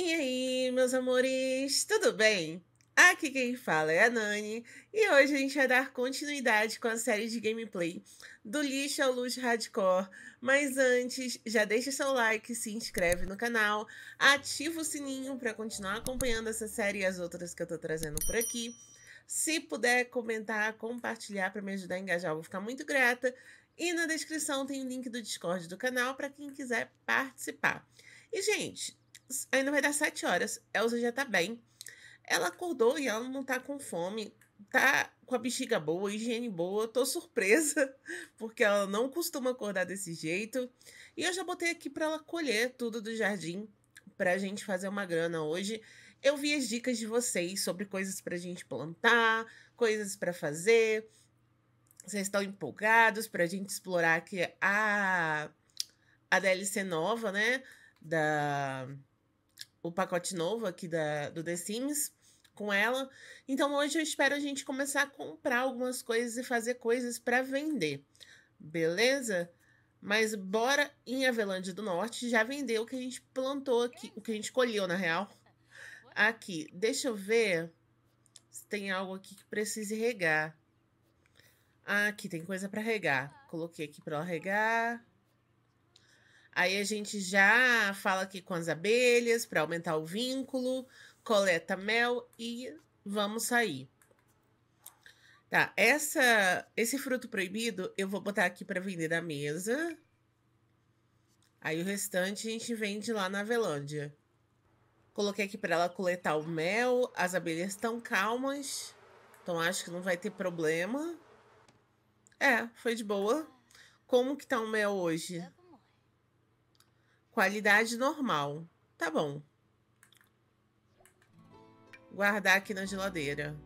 E aí, meus amores, tudo bem? Aqui quem fala é a Nani e hoje a gente vai dar continuidade com a série de gameplay do lixo ao luz hardcore. Mas antes, já deixa seu like, se inscreve no canal, ativa o sininho para continuar acompanhando essa série e as outras que eu tô trazendo por aqui. Se puder comentar, compartilhar para me ajudar a engajar, eu vou ficar muito grata. E na descrição tem o link do Discord do canal para quem quiser participar. E, gente, ainda vai dar sete horas. Elsa já tá bem. Ela acordou e ela não tá com fome. Tá com a bexiga boa, higiene boa. Tô surpresa, porque ela não costuma acordar desse jeito. E eu já botei aqui para ela colher tudo do jardim pra gente fazer uma grana hoje. Eu vi as dicas de vocês sobre coisas pra gente plantar, coisas para fazer. Vocês estão empolgados pra gente explorar aqui a a DLC nova, né? Da o pacote novo aqui da, do The Sims com ela. Então hoje eu espero a gente começar a comprar algumas coisas e fazer coisas para vender. Beleza? Mas bora em Avelândia do Norte já vender o que a gente plantou aqui, o que a gente colheu na real. Aqui, deixa eu ver se tem algo aqui que precise regar. Ah, aqui tem coisa para regar. Coloquei aqui para regar. Aí a gente já fala aqui com as abelhas para aumentar o vínculo, coleta mel e vamos sair. Tá, essa, esse fruto proibido eu vou botar aqui para vender da mesa. Aí o restante a gente vende lá na Avelândia. Coloquei aqui para ela coletar o mel. As abelhas estão calmas, então acho que não vai ter problema. É, foi de boa. Como que tá o mel hoje? Qualidade normal. Tá bom. Guardar aqui na geladeira.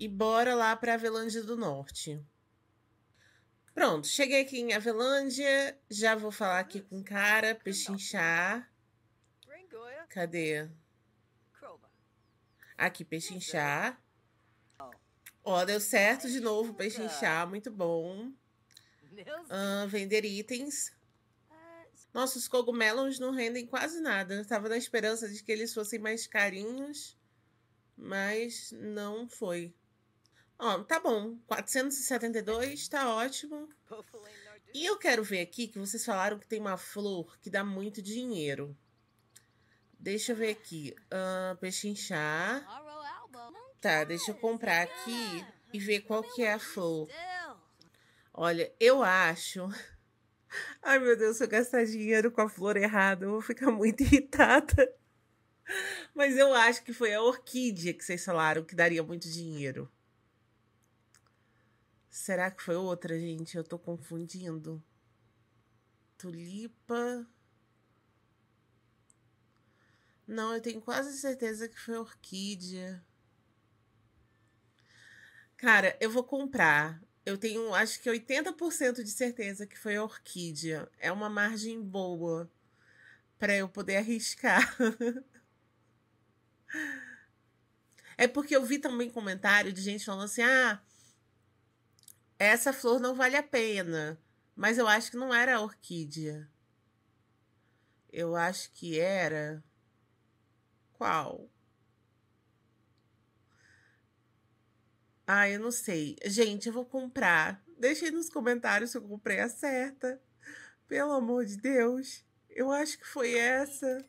E bora lá para Avelândia do Norte. Pronto, cheguei aqui em Avelândia. Já vou falar aqui com o cara, pechinchar. Cadê? Aqui, pechinchar. Ó, deu certo de novo, pechinchar. Muito bom. Uh, vender itens. Nossos cogumelos não rendem quase nada. Eu estava na esperança de que eles fossem mais carinhos, mas não foi. Ó, tá bom. 472, tá ótimo. E eu quero ver aqui que vocês falaram que tem uma flor que dá muito dinheiro. Deixa eu ver aqui. Uh, pechinchar. Tá, deixa eu comprar aqui e ver qual que é a flor. Olha, eu acho Ai, meu Deus, se eu gastar dinheiro com a flor errada, eu vou ficar muito irritada. Mas eu acho que foi a orquídea que vocês falaram que daria muito dinheiro. Será que foi outra, gente? Eu tô confundindo. Tulipa. Não, eu tenho quase certeza que foi orquídea. Cara, eu vou comprar. Eu tenho, acho que 80% de certeza que foi orquídea. É uma margem boa para eu poder arriscar. é porque eu vi também comentário de gente falando assim: ah, essa flor não vale a pena. Mas eu acho que não era orquídea. Eu acho que era. Qual? Ah, eu não sei. Gente, eu vou comprar. aí nos comentários se eu comprei a certa. Pelo amor de Deus. Eu acho que foi essa.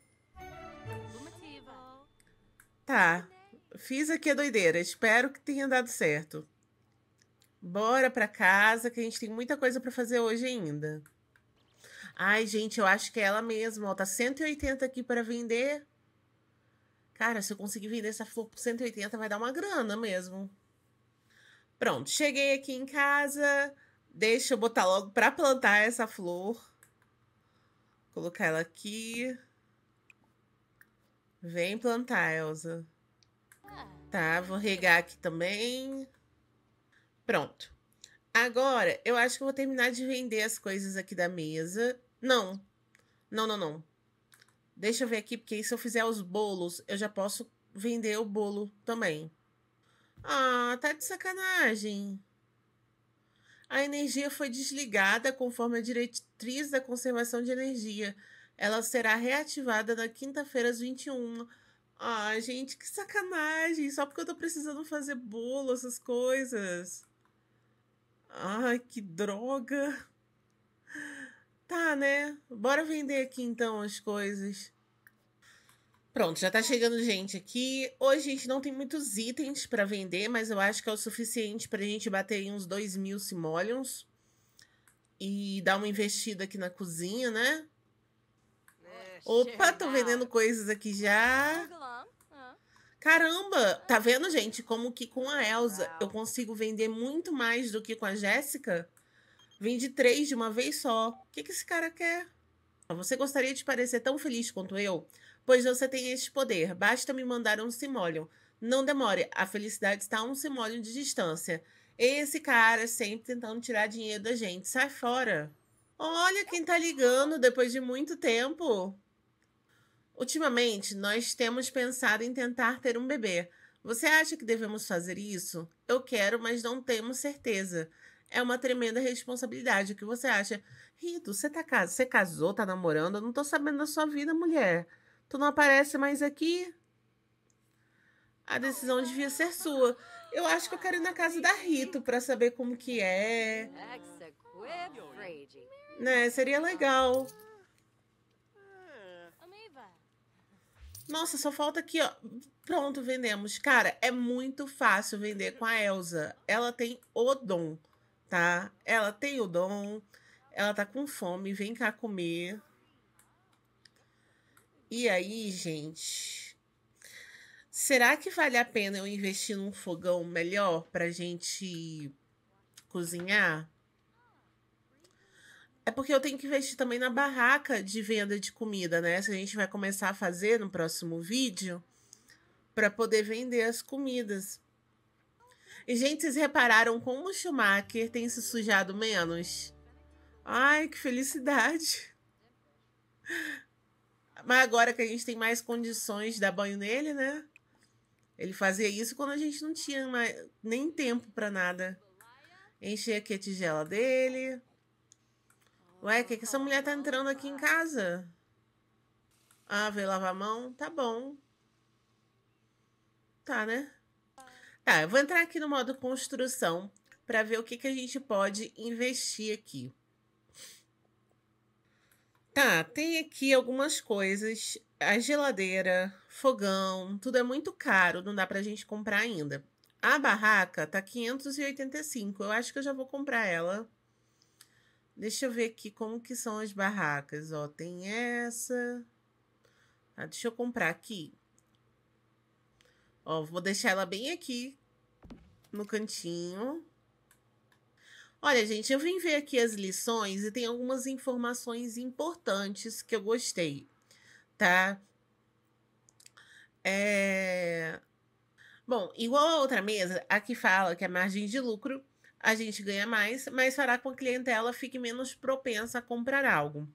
Tá. Fiz aqui a doideira. Espero que tenha dado certo. Bora pra casa, que a gente tem muita coisa para fazer hoje ainda. Ai, gente, eu acho que é ela mesma. Ó, tá 180 aqui para vender. Cara, se eu conseguir vender essa flor por 180, vai dar uma grana mesmo. Pronto, cheguei aqui em casa. Deixa eu botar logo para plantar essa flor. Colocar ela aqui. Vem plantar, Elsa. Tá, vou regar aqui também. Pronto. Agora, eu acho que vou terminar de vender as coisas aqui da mesa. Não. Não, não, não. Deixa eu ver aqui, porque se eu fizer os bolos, eu já posso vender o bolo também. Ah, tá de sacanagem. A energia foi desligada conforme a diretriz da conservação de energia. Ela será reativada na quinta-feira às 21. Ah, gente, que sacanagem! Só porque eu tô precisando fazer bolo, essas coisas. Ai, que droga! Tá, né? Bora vender aqui então as coisas. Pronto, já tá chegando gente aqui. Hoje a gente não tem muitos itens para vender, mas eu acho que é o suficiente pra gente bater em uns 2 mil simoleons. E dar uma investida aqui na cozinha, né? É, Opa, tô vendendo coisas aqui já. Ah. Caramba, tá ah. vendo, gente? Como que com a Elsa eu consigo vender muito mais do que com a Jéssica? Vende três de uma vez só. O que, que esse cara quer? Você gostaria de parecer tão feliz quanto eu? pois você tem este poder. Basta me mandar um simoleon. Não demore, a felicidade está a um simoleon de distância. Esse cara sempre tentando tirar dinheiro da gente. Sai fora. Olha quem tá ligando depois de muito tempo. Ultimamente, nós temos pensado em tentar ter um bebê. Você acha que devemos fazer isso? Eu quero, mas não temos certeza. É uma tremenda responsabilidade. O que você acha? Rito, você tá casado, você casou, tá namorando? Eu não tô sabendo da sua vida, mulher. Tu não aparece mais aqui? A decisão devia ser sua. Eu acho que eu quero ir na casa da Rito para saber como que é. Né, seria legal. Nossa, só falta aqui, ó. Pronto, vendemos. Cara, é muito fácil vender com a Elsa. Ela tem o dom, tá? Ela tem o dom. Ela tá com fome, vem cá comer. E aí, gente, será que vale a pena eu investir num fogão melhor pra gente cozinhar? É porque eu tenho que investir também na barraca de venda de comida, né? Se a gente vai começar a fazer no próximo vídeo para poder vender as comidas. E, gente, vocês repararam como o Schumacher tem se sujado menos? Ai, que felicidade! Mas agora que a gente tem mais condições de dar banho nele, né? Ele fazia isso quando a gente não tinha mais, nem tempo para nada. Encher aqui a tigela dele. Ué, o que, que essa mulher tá entrando aqui em casa? Ah, veio lavar a mão? Tá bom. Tá, né? Tá, eu vou entrar aqui no modo construção para ver o que, que a gente pode investir aqui. Tá, tem aqui algumas coisas. A geladeira, fogão, tudo é muito caro, não dá pra gente comprar ainda. A barraca tá 585. Eu acho que eu já vou comprar ela. Deixa eu ver aqui como que são as barracas. Ó, tem essa. Ah, deixa eu comprar aqui. Ó, vou deixar ela bem aqui no cantinho. Olha, gente, eu vim ver aqui as lições e tem algumas informações importantes que eu gostei, tá? É... Bom, igual a outra mesa, a que fala que a é margem de lucro a gente ganha mais, mas fará com que a clientela fique menos propensa a comprar algo.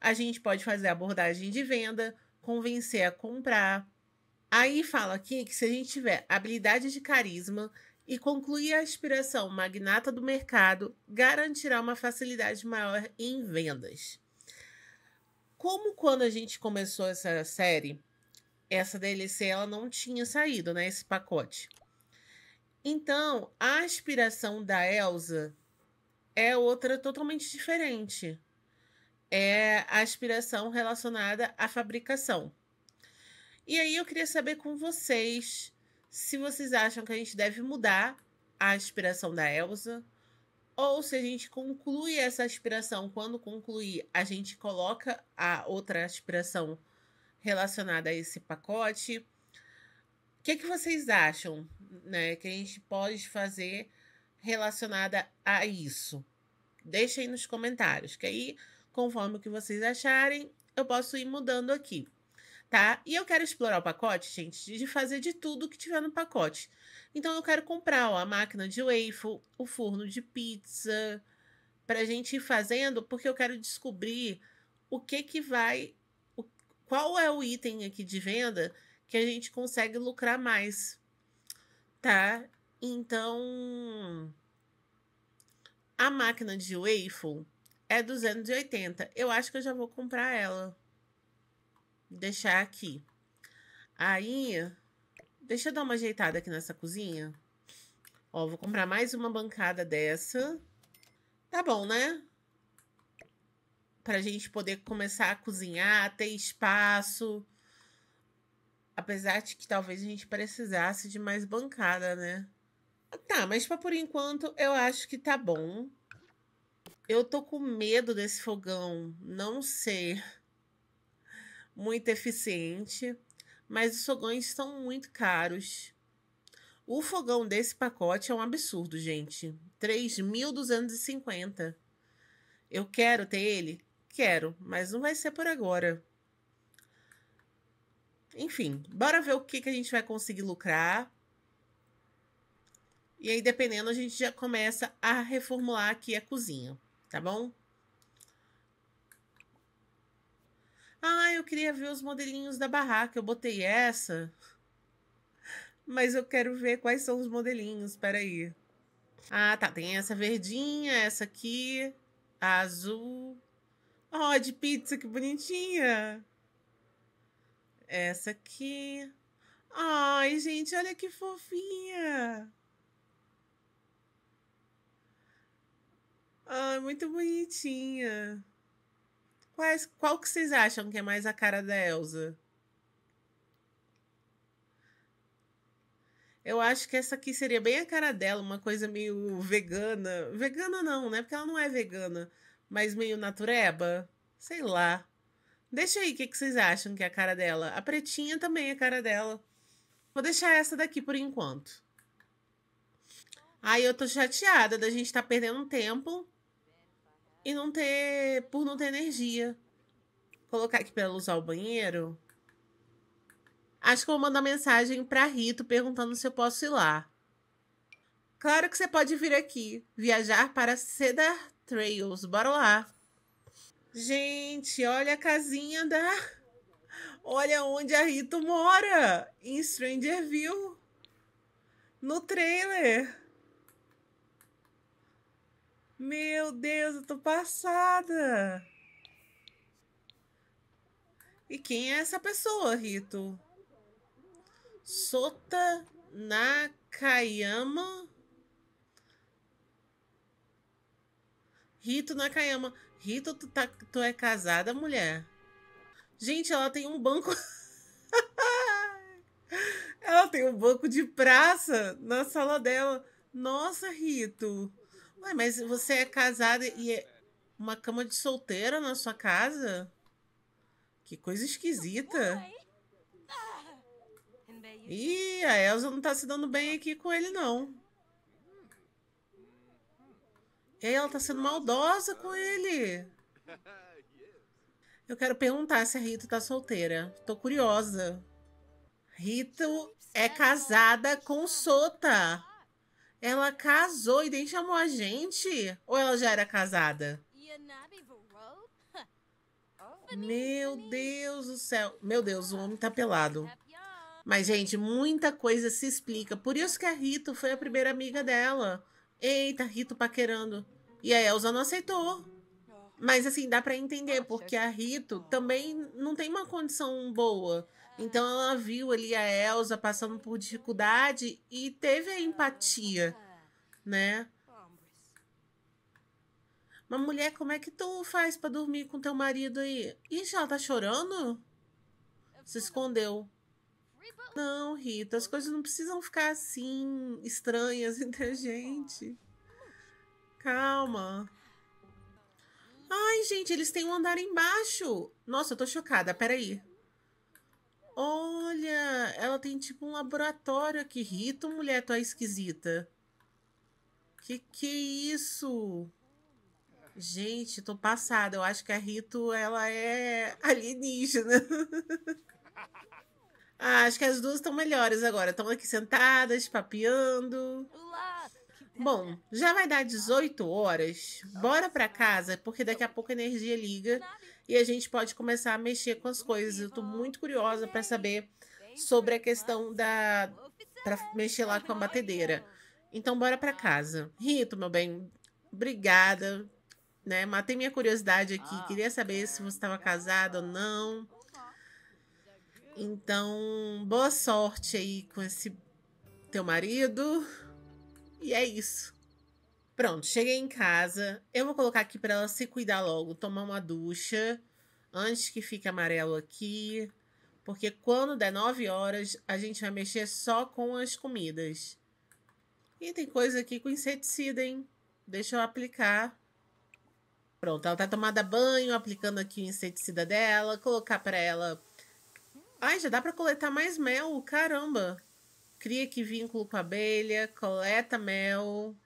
A gente pode fazer abordagem de venda, convencer a comprar. Aí fala aqui que se a gente tiver habilidade de carisma, e concluir a aspiração magnata do mercado garantirá uma facilidade maior em vendas. Como quando a gente começou essa série, essa DLC ela não tinha saído, né, esse pacote. Então, a aspiração da Elsa é outra totalmente diferente. É a aspiração relacionada à fabricação. E aí eu queria saber com vocês se vocês acham que a gente deve mudar a aspiração da Elsa, ou se a gente conclui essa aspiração, quando concluir, a gente coloca a outra aspiração relacionada a esse pacote. O que, é que vocês acham né, que a gente pode fazer relacionada a isso? Deixem nos comentários, que aí, conforme o que vocês acharem, eu posso ir mudando aqui tá? E eu quero explorar o pacote, gente, de fazer de tudo que tiver no pacote. Então eu quero comprar ó, a máquina de waffle, o forno de pizza, para a gente ir fazendo, porque eu quero descobrir o que que vai, o, qual é o item aqui de venda que a gente consegue lucrar mais, tá? Então a máquina de waffle é 280. Eu acho que eu já vou comprar ela deixar aqui. Aí, deixa eu dar uma ajeitada aqui nessa cozinha. Ó, vou comprar mais uma bancada dessa. Tá bom, né? Pra gente poder começar a cozinhar, ter espaço. Apesar de que talvez a gente precisasse de mais bancada, né? Tá, mas pra por enquanto eu acho que tá bom. Eu tô com medo desse fogão não sei muito eficiente, mas os fogões estão muito caros. O fogão desse pacote é um absurdo, gente. 3.250. Eu quero ter ele? Quero, mas não vai ser por agora. Enfim, bora ver o que, que a gente vai conseguir lucrar. E aí, dependendo, a gente já começa a reformular aqui a cozinha, tá bom? Ah, eu queria ver os modelinhos da barraca, eu botei essa. Mas eu quero ver quais são os modelinhos, peraí. Ah, tá, tem essa verdinha, essa aqui, a azul. Ó, oh, de pizza, que bonitinha. Essa aqui. Ai, gente, olha que fofinha. Ai, muito bonitinha. Quais, qual que vocês acham que é mais a cara da Elsa? Eu acho que essa aqui seria bem a cara dela, uma coisa meio vegana. Vegana não, né? Porque ela não é vegana, mas meio natureba. Sei lá. Deixa aí o que, que vocês acham que é a cara dela. A pretinha também é a cara dela. Vou deixar essa daqui por enquanto. Aí eu tô chateada da gente estar tá perdendo tempo e não ter. por não ter energia. Colocar aqui para usar o banheiro. Acho que eu vou mandar mensagem para Rito perguntando se eu posso ir lá. Claro que você pode vir aqui, viajar para Cedar Trails. Bora lá. Gente, olha a casinha da. Olha onde a Rito mora! Em Strangerville. No trailer. Meu Deus, eu tô passada! E quem é essa pessoa, Rito? Sota Nakayama? Rito Nakayama. Rito, tu, tá, tu é casada, mulher? Gente, ela tem um banco. ela tem um banco de praça na sala dela. Nossa, Rito. Ué, mas você é casada e é uma cama de solteira na sua casa? Que coisa esquisita. Ih, a Elsa não tá se dando bem aqui com ele, não. E ela tá sendo maldosa com ele. Eu quero perguntar se a Rito tá solteira. Tô curiosa. Rito é casada com Sota. Ela casou e nem chamou a gente? Ou ela já era casada? Meu Deus do céu. Meu Deus, o homem tá pelado. Tá Mas, gente, muita coisa se explica. Por isso que a Rito foi a primeira amiga dela. Eita, Rito paquerando. E a Elsa não aceitou. Mas assim, dá para entender, porque a Rito também não tem uma condição boa. É. Então ela viu ali a Elsa passando por dificuldade e teve a é, empatia, é. né? Mas mulher, como é que tu faz para dormir com teu marido aí? Ixi, ela tá chorando? Se escondeu. Não, Rita, as coisas não precisam ficar assim, estranhas entre a tá gente. Calma. Ai, gente, eles têm um andar embaixo. Nossa, eu tô chocada. Peraí. Olha, ela tem tipo um laboratório aqui. Rito, mulher, tu é esquisita. Que que é isso? Gente, tô passada. Eu acho que a Rito, ela é alienígena. ah, acho que as duas estão melhores agora. Estão aqui sentadas, papeando. Olá, Bom, já vai dar 18 horas. Bora para casa, porque daqui a pouco a energia liga e a gente pode começar a mexer com as coisas. Eu tô muito curiosa para saber sobre a questão da para mexer lá com a batedeira. Então bora para casa. Rito, meu bem, obrigada, né? Matei minha curiosidade aqui. Queria saber se você estava casada ou não. Então, boa sorte aí com esse teu marido. E é isso. Pronto, cheguei em casa. Eu vou colocar aqui para ela se cuidar logo, tomar uma ducha antes que fique amarelo aqui, porque quando der 9 horas a gente vai mexer só com as comidas. E tem coisa aqui com inseticida, hein? Deixa eu aplicar. Pronto, ela tá tomada banho, aplicando aqui o inseticida dela, colocar para ela. Ai, já dá para coletar mais mel, caramba cria que vínculo com a abelha, coleta mel.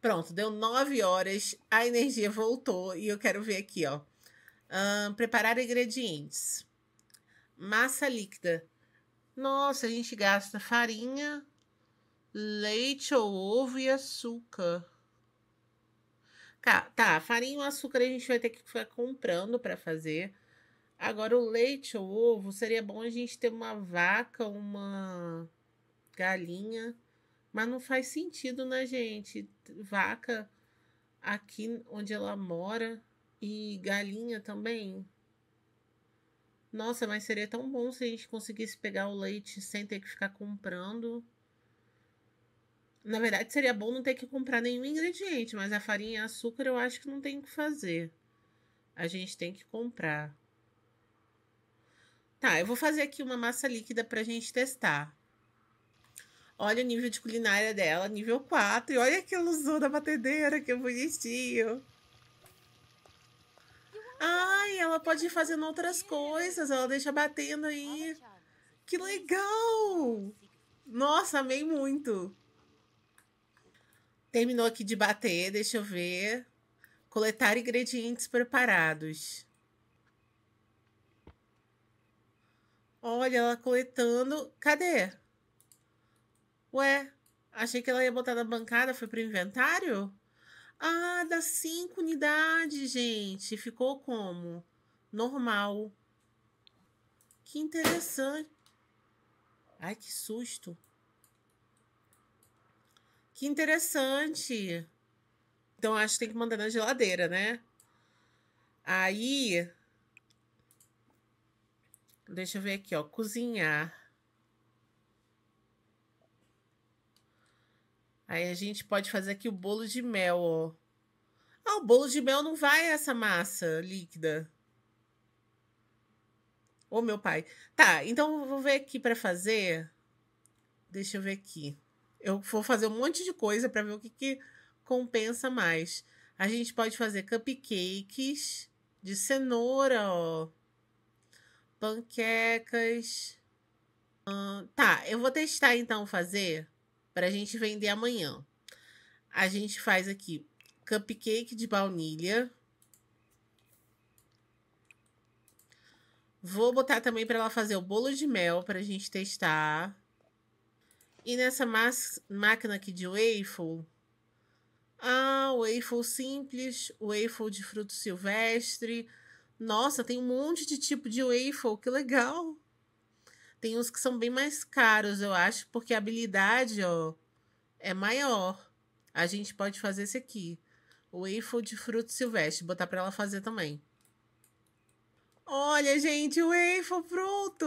Pronto, deu 9 horas, a energia voltou e eu quero ver aqui, ó. preparar ingredientes. Massa líquida. Nossa, a gente gasta farinha, leite ou ovo e açúcar. Tá, tá, farinha e açúcar a gente vai ter que ficar comprando para fazer. Agora, o leite ou ovo, seria bom a gente ter uma vaca, uma galinha, mas não faz sentido, né, gente? Vaca aqui onde ela mora e galinha também. Nossa, mas seria tão bom se a gente conseguisse pegar o leite sem ter que ficar comprando. Na verdade, seria bom não ter que comprar nenhum ingrediente, mas a farinha e açúcar eu acho que não tem o que fazer. A gente tem que comprar. Tá, eu vou fazer aqui uma massa líquida para a gente testar. Olha o nível de culinária dela, nível 4. E olha que ela da batedeira, que bonitinho. Ai, ela pode ir fazendo outras coisas. Ela deixa batendo aí. Que legal! Nossa, amei muito. Terminou aqui de bater, deixa eu ver. Coletar ingredientes preparados. Olha, ela coletando. Cadê? Ué, achei que ela ia botar na bancada, foi pro inventário? Ah, das cinco unidades, gente. Ficou como? Normal. Que interessante. Ai, que susto. Que interessante. Então, acho que tem que mandar na geladeira, né? Aí. Deixa eu ver aqui, ó. Cozinhar. Aí a gente pode fazer aqui o bolo de mel, ó. Ah, o bolo de mel não vai essa massa líquida. Ô, oh, meu pai. Tá, então vou ver aqui para fazer. Deixa eu ver aqui. Eu vou fazer um monte de coisa para ver o que, que compensa mais. A gente pode fazer cupcakes de cenoura, ó. Panquecas. Hum, tá, eu vou testar então fazer para a gente vender amanhã. A gente faz aqui cupcake de baunilha. Vou botar também para ela fazer o bolo de mel para a gente testar. E nessa máquina aqui de waffle, ah, waffle simples, waffle de fruto silvestre. Nossa, tem um monte de tipo de waffle, que legal! Tem uns que são bem mais caros, eu acho, porque a habilidade, ó, é maior. A gente pode fazer esse aqui. O waffle de fruto silvestre. Botar para ela fazer também. Olha, gente, o waffle pronto!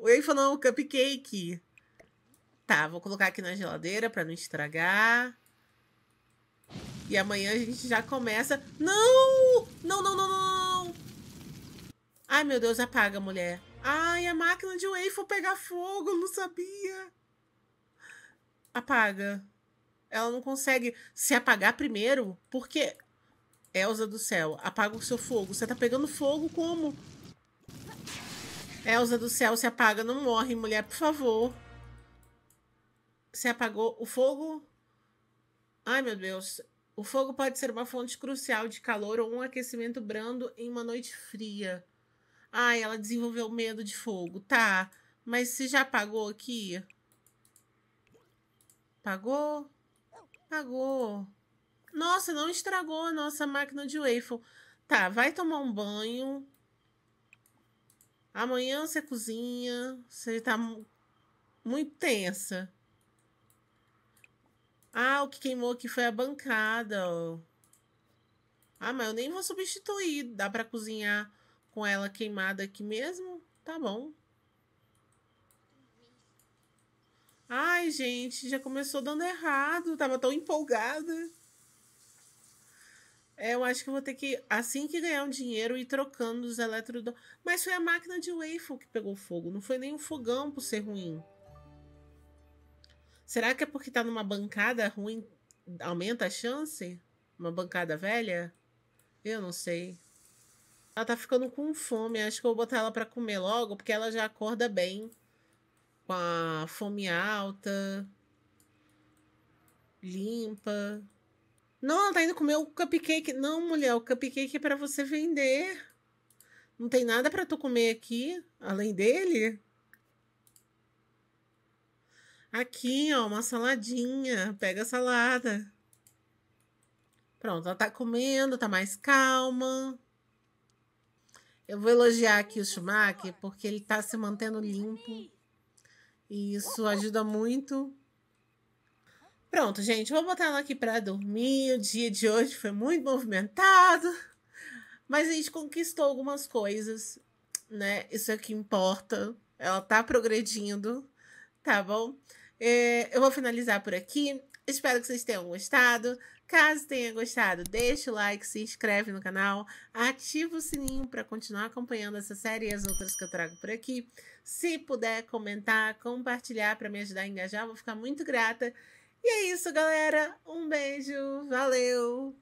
O waffle não, o cupcake. Tá, vou colocar aqui na geladeira para não estragar. E amanhã a gente já começa... Não! Não, não, não, não! Ai, meu Deus, apaga, mulher. Ai, a máquina de Waifu pegar fogo, eu não sabia. Apaga. Ela não consegue se apagar primeiro, porque. Elsa do céu, apaga o seu fogo. Você tá pegando fogo como? Elsa do céu, se apaga, não morre, mulher, por favor. Você apagou o fogo? Ai, meu Deus. O fogo pode ser uma fonte crucial de calor ou um aquecimento brando em uma noite fria. Ah, ela desenvolveu medo de fogo. Tá, mas você já pagou aqui? Pagou? Pagou. Nossa, não estragou a nossa máquina de waffle. Tá, vai tomar um banho. Amanhã você cozinha. Você tá muito tensa. Ah, o que queimou aqui foi a bancada. Ah, mas eu nem vou substituir. Dá para cozinhar com ela queimada aqui mesmo, tá bom. Ai, gente, já começou dando errado. Tava tão empolgada. É, eu acho que eu vou ter que, assim que ganhar um dinheiro, ir trocando os eletrodos. Mas foi a máquina de waffle que pegou fogo. Não foi nem o um fogão por ser ruim. Será que é porque tá numa bancada ruim? Aumenta a chance? Uma bancada velha? Eu não sei. Ela tá ficando com fome. Acho que eu vou botar ela para comer logo, porque ela já acorda bem. Com a fome alta. Limpa. Não, ela tá indo comer o cupcake. Não, mulher, o cupcake é pra você vender. Não tem nada para tu comer aqui, além dele. Aqui, ó, uma saladinha. Pega a salada. Pronto, ela tá comendo, tá mais calma. Eu vou elogiar aqui o Schumacher porque ele está se mantendo limpo e isso ajuda muito. Pronto, gente, vou botar ela aqui para dormir. O dia de hoje foi muito movimentado, mas a gente conquistou algumas coisas, né? Isso é que importa. Ela tá progredindo, tá bom? É, eu vou finalizar por aqui. Espero que vocês tenham gostado. Caso tenha gostado, deixa o like, se inscreve no canal, ativa o sininho para continuar acompanhando essa série e as outras que eu trago por aqui. Se puder comentar, compartilhar para me ajudar a engajar, vou ficar muito grata. E é isso, galera. Um beijo, valeu!